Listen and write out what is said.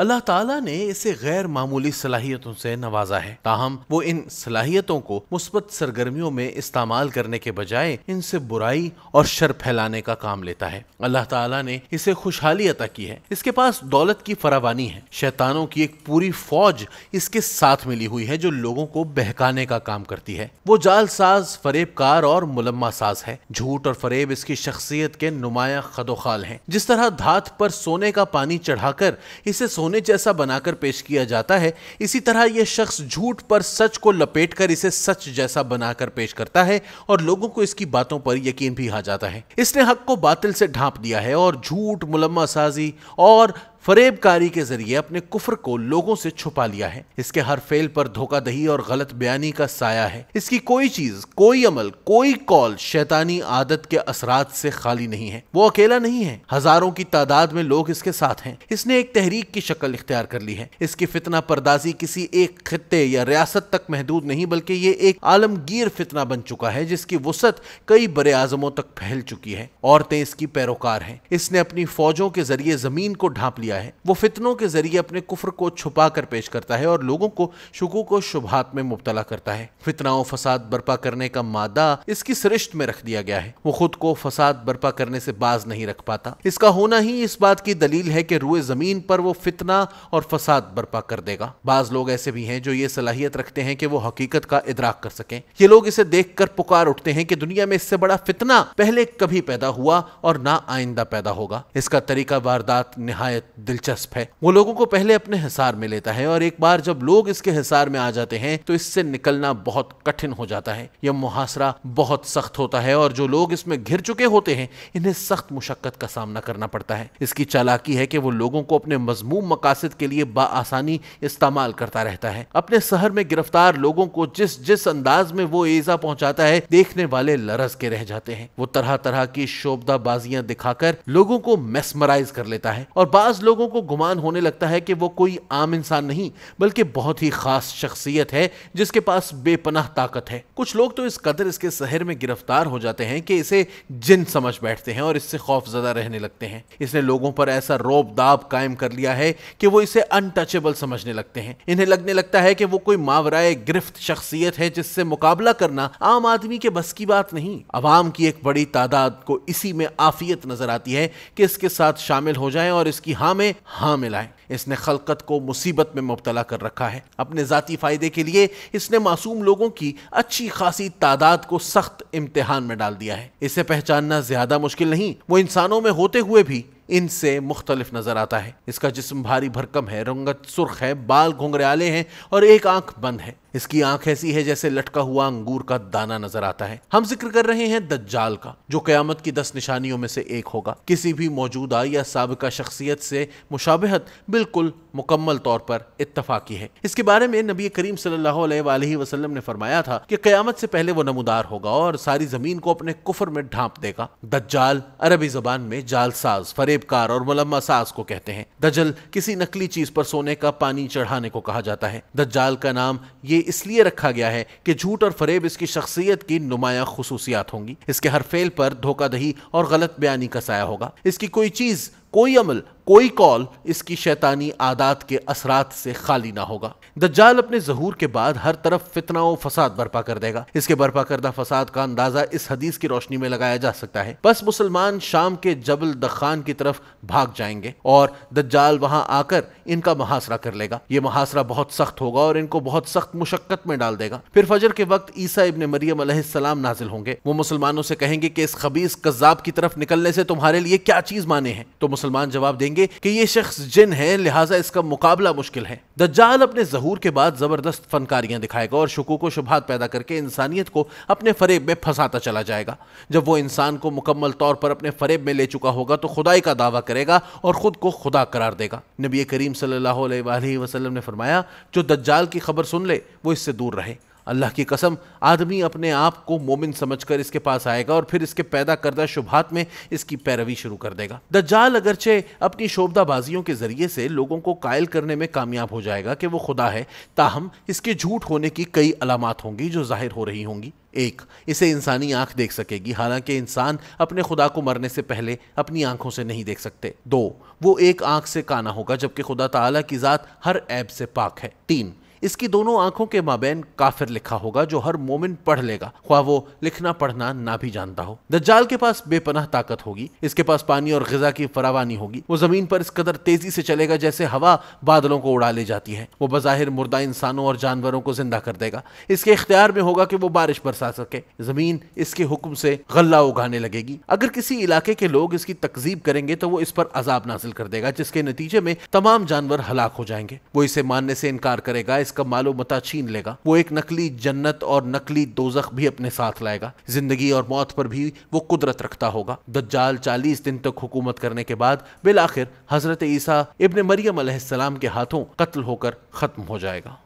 अल्लाह ताला ने इसे गैर मामूली सलाहियतों से नवाजा है ताहम वो इन सलाहियतों को मुस्बत सरगर्मियों में इस्तेमाल करने के बजाय इनसे बुराई और शर फैलाने का काम लेता है अल्लाह ताला ने इसे खुशहाली अता की है इसके पास दौलत की फरावानी है शैतानों की एक पूरी फौज इसके साथ मिली हुई है जो लोगों को बहकाने का काम करती है वो जालसाज फरेबकार और मुलम्मा साज है झूठ और फरेब इसकी शख्सियत के नुमाया खदोखाल है जिस तरह धात पर सोने का पानी चढ़ाकर इसे सोने सोने जैसा बनाकर पेश किया जाता है इसी तरह यह शख्स झूठ पर सच को लपेट कर इसे सच जैसा बनाकर पेश करता है और लोगों को इसकी बातों पर यकीन भी आ जाता है इसने हक को बातिल से ढांप दिया है और झूठ मुलम्मा साजी और फरेबकारी के जरिए अपने कुफर को लोगों से छुपा लिया है इसके हर फेल पर धोखा दही और गलत बयानी का साया है इसकी कोई चीज कोई अमल कोई कॉल शैतानी आदत के असरात से खाली नहीं है वो अकेला नहीं है हजारों की तादाद में लोग इसके साथ हैं इसने एक तहरीक की शक्ल इख्तियार कर ली है इसकी फितना परदाजी किसी एक खत्े या रियासत तक महदूद नहीं बल्कि ये एक आलमगीर फितना बन चुका है जिसकी वसत कई बड़े आजमों तक फैल चुकी है औरतें इसकी पैरोकार हैं इसने अपनी फौजों के जरिए जमीन को ढांप लिया दिया है वो फितनों के जरिए अपने कुफर को छुपा कर पेश करता है और लोगों को शकू को शुभात में मुबतला करता है फितनाओं फसाद बर्पा करने का मादा इसकी सरिश्त में रख दिया गया है वो खुद को फसाद बर्पा करने से बाज नहीं रख पाता इसका होना ही इस बात की दलील है कि रुए जमीन पर वो फितना और फसाद बर्पा कर देगा बाज लोग ऐसे भी हैं जो ये सलाहियत रखते हैं कि वो हकीकत का इदराक कर सकें ये लोग इसे देख कर पुकार उठते हैं कि दुनिया में इससे बड़ा फितना पहले कभी पैदा हुआ और ना आइंदा पैदा होगा इसका तरीका वारदात नहायत दिलचस्प है वो लोगों को पहले अपने हिसार में लेता है और एक बार जब लोग इसके हिसार में आ जाते हैं तो इससे निकलना बहुत कठिन हो जाता है यह मुहासरा बहुत सख्त होता है और जो लोग इसमें घिर चुके होते हैं इन्हें सख्त मुशक्कत का सामना करना पड़ता है इसकी चालाकी है कि वो लोगों को अपने मजमूम मकासद के लिए बासानी इस्तेमाल करता रहता है अपने शहर में गिरफ्तार लोगों को जिस जिस अंदाज में वो ऐजा पहुंचाता है देखने वाले लरस के रह जाते हैं वो तरह तरह की शोभदाबाजियां दिखाकर लोगों को मेस्मराइज कर लेता है और बाज लोग लोगों को गुमान होने लगता है कि वो कोई आम इंसान नहीं बल्कि बहुत ही खास शख्सियत है जिसके पास बेपनाह ताकत है कुछ लोग तो इस कदर इसके शहर में गिरफ्तार हो जाते हैं कि इसे जिन समझ बैठते हैं और इससे खौफ ज्यादा रहने लगते हैं इसने लोगों पर ऐसा रोब दाब कायम कर लिया है कि वो इसे अनटचेबल समझने लगते हैं इन्हें लगने लगता है कि वो कोई मावराए गिरफ्त शख्सियत है जिससे मुकाबला करना आम आदमी के बस की बात नहीं आवाम की एक बड़ी तादाद को इसी में आफियत नजर आती है कि इसके साथ शामिल हो जाए और इसकी हाँ हमें हाँ मिलाएं इसने खलकत को मुसीबत में मुबतला कर रखा है अपने ज़ाती फ़ायदे के लिए इसने मासूम लोगों की अच्छी खासी तादाद को सख्त इम्तिहान में डाल दिया है इसे पहचानना ज़्यादा मुश्किल नहीं वो इंसानों में होते हुए भी इनसे मुख्तलिफ नजर आता है इसका जिसम भारी भरकम है रंगत सुर्ख है बाल घुंघराले हैं और एक आंख बंद है इसकी आंख ऐसी है जैसे लटका हुआ अंगूर का दाना नजर आता है हम जिक्र कर रहे हैं दज्जाल का जो कयामत की दस निशानियों में से एक होगा किसी भी मौजूदा या सबका शख्सियत से मुशाबहत बिल्कुल मुकम्मल तौर पर इतफाकी है इसके बारे में नबी करीम वसल्लम ने फरमाया था कि कयामत से पहले वो नमदार होगा और सारी जमीन को अपने कुफर में ढांप देगा दज्जाल अरबी जबान में जालसाज फरेबकार और मुलम्मा साज को कहते हैं दजल किसी नकली चीज पर सोने का पानी चढ़ाने को कहा जाता है दज्जाल का नाम ये इसलिए रखा गया है कि झूठ और फरेब इसकी शख्सियत की नुमाया खसूसियात होंगी इसके हर फेल पर धोखा दही और गलत बयानी का साया होगा इसकी कोई चीज कोई अमल कोई कॉल इसकी शैतानी आदात के असरात से खाली ना होगा दज्जाल अपने जहूर के बाद हर तरफ फितना और फसाद बर्पा कर देगा इसके बर्पा करदा फसाद का अंदाजा इस हदीस की रोशनी में लगाया जा सकता है बस मुसलमान शाम के जबल दखान की तरफ भाग जाएंगे और दज्जाल वहां आकर इनका मुहासरा कर लेगा ये मुहासरा बहुत सख्त होगा और इनको बहुत सख्त मुशक्कत में डाल देगा फिर फजर के वक्त ईसा इबन मरियम सलाम नाजिल होंगे वो मुसलमानों से कहेंगे कि इस खबीस कज्जाब की तरफ निकलने से तुम्हारे लिए क्या चीज माने हैं तो मुसलमान जवाब देंगे कि ये शख्स जिन है लिहाजा इसका मुकाबला मुश्किल है दज्जाल अपने जहूर के बाद जबरदस्त फनकारियां दिखाएगा और शकूक शुभात पैदा करके इंसानियत को अपने फरेब में फंसाता चला जाएगा जब वो इंसान को मुकम्मल तौर पर अपने फरेब में ले चुका होगा तो खुदाई का दावा करेगा और खुद को खुदा करार देगा नबी करीम सल्लल्लाहु अलैहि वसल्लम ने फरमाया जो दज्जाल की खबर सुन ले वो इससे दूर रहे अल्लाह की कसम आदमी अपने आप को मोमिन समझकर इसके पास आएगा और फिर इसके पैदा करदा शुभात में इसकी पैरवी शुरू कर देगा द जाल अगरचे अपनी शोबदाबाजियों के जरिए से लोगों को कायल करने में कामयाब हो जाएगा कि वो खुदा है ताहम इसके झूठ होने की कई अलामत होंगी जो जाहिर हो रही होंगी एक इसे इंसानी आंख देख सकेगी हालांकि इंसान अपने खुदा को मरने से पहले अपनी आंखों से नहीं देख सकते दो वो एक आंख से काना होगा जबकि खुदा ताला की ज़ात हर ऐब से पाक है तीन इसकी दोनों आंखों के माबेन काफिर लिखा होगा जो हर मोमिन पढ़ लेगा ख्वा वो लिखना पढ़ना ना भी जानता हो दज्जाल के पास बेपनाह ताकत होगी इसके पास पानी और गजा की फरावानी होगी वो जमीन पर इस कदर तेजी से चलेगा जैसे हवा बादलों को उड़ा ले जाती है वो बाहिर मुर्दा इंसानों और जानवरों को जिंदा कर देगा इसके इख्तियार में होगा कि वो बारिश बरसा सके जमीन इसके हुक्म से गल्ला उगाने लगेगी अगर किसी इलाके के लोग इसकी तकजीब करेंगे तो वो इस पर अजाब नाजिल कर देगा जिसके नतीजे में तमाम जानवर हलाक हो जाएंगे वो इसे मानने से इनकार करेगा इसका मालो मता छीन लेगा वो एक नकली जन्नत और नकली दोजख भी अपने साथ लाएगा जिंदगी और मौत पर भी वो कुदरत रखता होगा दज्जाल चालीस दिन तक हुकूमत करने के बाद बिल आखिर हजरत ईसा इबन मरियम के हाथों कत्ल होकर खत्म हो जाएगा